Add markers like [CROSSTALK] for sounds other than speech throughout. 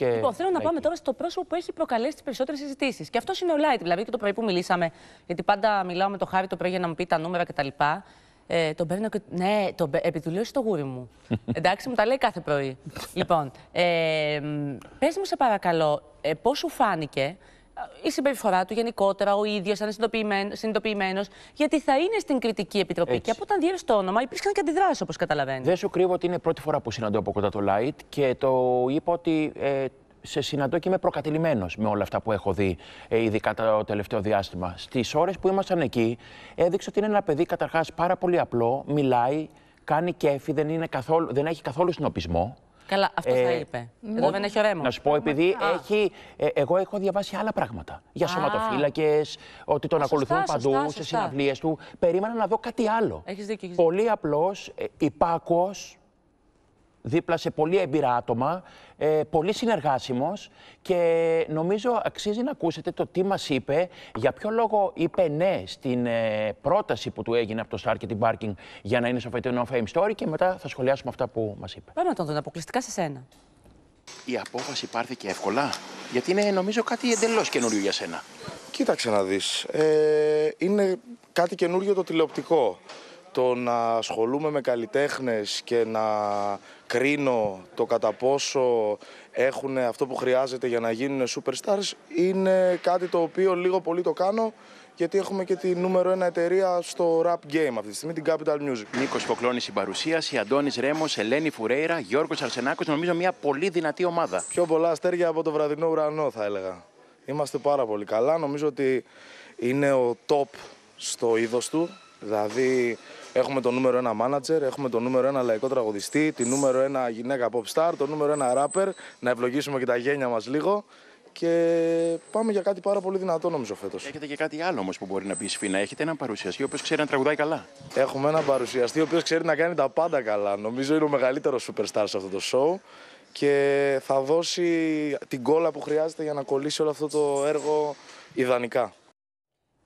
Και... Λοιπόν, θέλω να πάμε τώρα στο πρόσωπο που έχει προκαλέσει τις περισσότερες συζητήσεις. Και αυτό είναι ο Λάιτ. Δηλαδή και το πρωί που μιλήσαμε, γιατί πάντα μιλάω με το Χάρη το πρωί για να μου πει τα νούμερα κτλ. Ε, τον παίρνω και. Ναι, τον επιτουλίω στο γούρι μου. [LAUGHS] Εντάξει, μου τα λέει κάθε πρωί. λοιπόν, ε, πες μου σε παρακαλώ, ε, πώς σου φάνηκε η συμπεριφορά του γενικότερα, ο ίδιος, αν είναι συνειδητοποιημένος, γιατί θα είναι στην κριτική επιτροπή. Έτσι. Και από όταν διέρευσε το όνομα, υπήρχαν και αντιδράσεις, όπως καταλαβαίνετε. Δεν σου κρύβω ότι είναι πρώτη φορά που συναντώ από κοντά το Light και το είπα ότι ε, σε συναντώ και είμαι προκατηλημένος με όλα αυτά που έχω δει, ε, ειδικά το τελευταίο διάστημα. Στις ώρες που ήμασταν εκεί, έδειξε ότι είναι ένα παιδί καταρχάς πάρα πολύ απλό, μιλάει, κάνει κέφι, δεν, είναι καθόλου, δεν έχει καθόλου συνοπισμό. Καλά, αυτό θα ε, είπε. Εδώ δεν έχει ρέμο. Να σου πω, επειδή έχει. Ε, εγώ έχω διαβάσει άλλα πράγματα. Για σωματοφύλακες, ότι τον ακολουθούν παντού σε συναυλίες του. Περίμενα να δω κάτι άλλο. Πολύ απλό, ε, υπάκο δίπλα σε πολύ έμπειρα άτομα, ε, πολύ συνεργάσιμος και νομίζω αξίζει να ακούσετε το τι μας είπε, για ποιο λόγο είπε ναι στην ε, πρόταση που του έγινε από το Star και την για να είναι στο φετινό Fame ΣΤΟΡΙ και μετά θα σχολιάσουμε αυτά που μας είπε. Πάμε να τον δουν αποκλειστικά σε σένα. Η απόφαση πάρθηκε εύκολα, γιατί είναι νομίζω κάτι εντελώς καινούριο για σένα. Κοίταξε να δεις, ε, είναι κάτι καινούριο το τηλεοπτικό το να ασχολούμαι με καλλιτέχνες και να κρίνω το κατά πόσο έχουν αυτό που χρειάζεται για να γίνουν superstars είναι κάτι το οποίο λίγο πολύ το κάνω γιατί έχουμε και τη νούμερο ένα εταιρεία στο rap game αυτή τη στιγμή, την Capital Music. Νίκος Κοκλώνη η παρουσίαση, Αντώνης Ρέμος, Ελένη Φουρέιρα, Γιώργος Αρσενάκος, νομίζω μια πολύ δυνατή ομάδα. Πιο πολλά αστέρια από το βραδινό ουρανό, θα έλεγα. Είμαστε πάρα πολύ καλά. Νομίζω ότι είναι ο top στο είδος του. Δηλαδή, έχουμε το νούμερο ένα μάνατζερ, έχουμε το νούμερο ένα λαϊκό τραγουδιστή, το νούμερο ένα γυναίκα pop star, το νούμερο ένα rapper, να ευλογήσουμε και τα γένια μας λίγο. Και πάμε για κάτι πάρα πολύ δυνατό νομίζω φέτος. Έχετε και κάτι άλλο όμως που μπορεί να πει σφίνα. Έχετε έναν παρουσιαστή ο οποίος ξέρει να τραγουδάει καλά. Έχουμε έναν παρουσιαστή ο οποίος ξέρει να κάνει τα πάντα καλά. Νομίζω είναι ο μεγαλύτερος superstar σε αυτό το show και θα δώσει την κόλλα που χρειάζεται για να κολλήσει όλο αυτό το έργο ιδανικά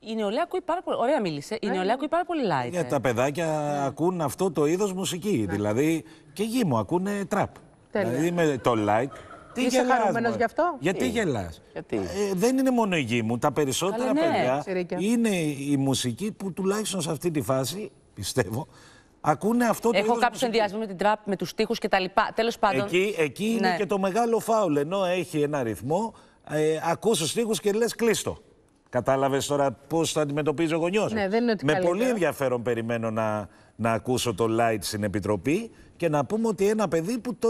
η νεολαία ακούει πάρα πολύ. Ωραία μίλησε. Η ε, νεολαία ακούει πάρα πολύ light. Για ε. τα παιδάκια ναι. ακούν αυτό το είδος μουσική. Ναι. Δηλαδή και γη μου ακούνε τραπ. Δηλαδή με το like. Τι Είσαι χαρούμενο γι' αυτό. Γιατί γελάς. Γιατί. Ε, δεν είναι μόνο η γη μου. Τα περισσότερα ναι, παιδιά είναι η μουσική που τουλάχιστον σε αυτή τη φάση πιστεύω ακούνε αυτό το. Έχω κάποιου ενδιασμού με την τραπ, με τους τείχου κτλ. Τέλος πάντων. Εκεί, εκεί ναι. είναι και το μεγάλο φάουλ. Ενώ έχει ένα ρυθμό, ε, ακούς του στίχους και λες κλείστο. Κατάλαβες τώρα πώς θα αντιμετωπίζει ο γονιός. Ναι, Με πολύ ενδιαφέρον περιμένω να, να ακούσω το light στην επιτροπή και να πούμε ότι ένα παιδί που το,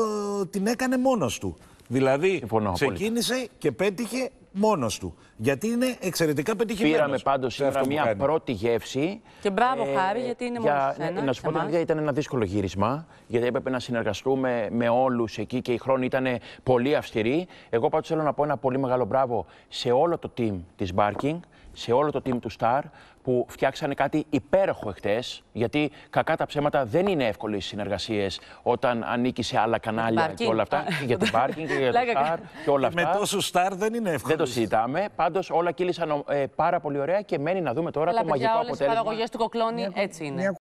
την έκανε μόνος του. Δηλαδή, ξεκίνησε και πέτυχε μόνος του. Γιατί είναι εξαιρετικά πετυχημένο. Πήραμε πάντως σήμερα μια πρώτη γεύση. Και μπράβο, ε, Χάρη, γιατί είναι για, μόνος σένα. Να σου πω ότι ήταν ένα δύσκολο γύρισμα, γιατί έπρεπε να συνεργαστούμε με όλους εκεί και η χρόνη ήταν πολύ αυστηρή. Εγώ πάντως θέλω να πω ένα πολύ μεγάλο μπράβο σε όλο το team της Μπάρκινγκ, σε όλο το team του Star που φτιάξανε κάτι υπέροχο εχθές, Γιατί κακά τα ψέματα δεν είναι εύκολες οι συνεργασίες όταν ανήκει σε άλλα κανάλια και όλα αυτά. για [LAUGHS] το πάρκινγκ και για το Star και όλα αυτά. Με τόσο Star δεν είναι εύκολο. Δεν το συζητάμε. Πάντως όλα κύλησαν ε, πάρα πολύ ωραία και μένει να δούμε τώρα το παιδιά, μαγικό όλες Οι του κοκλώνη έτσι είναι.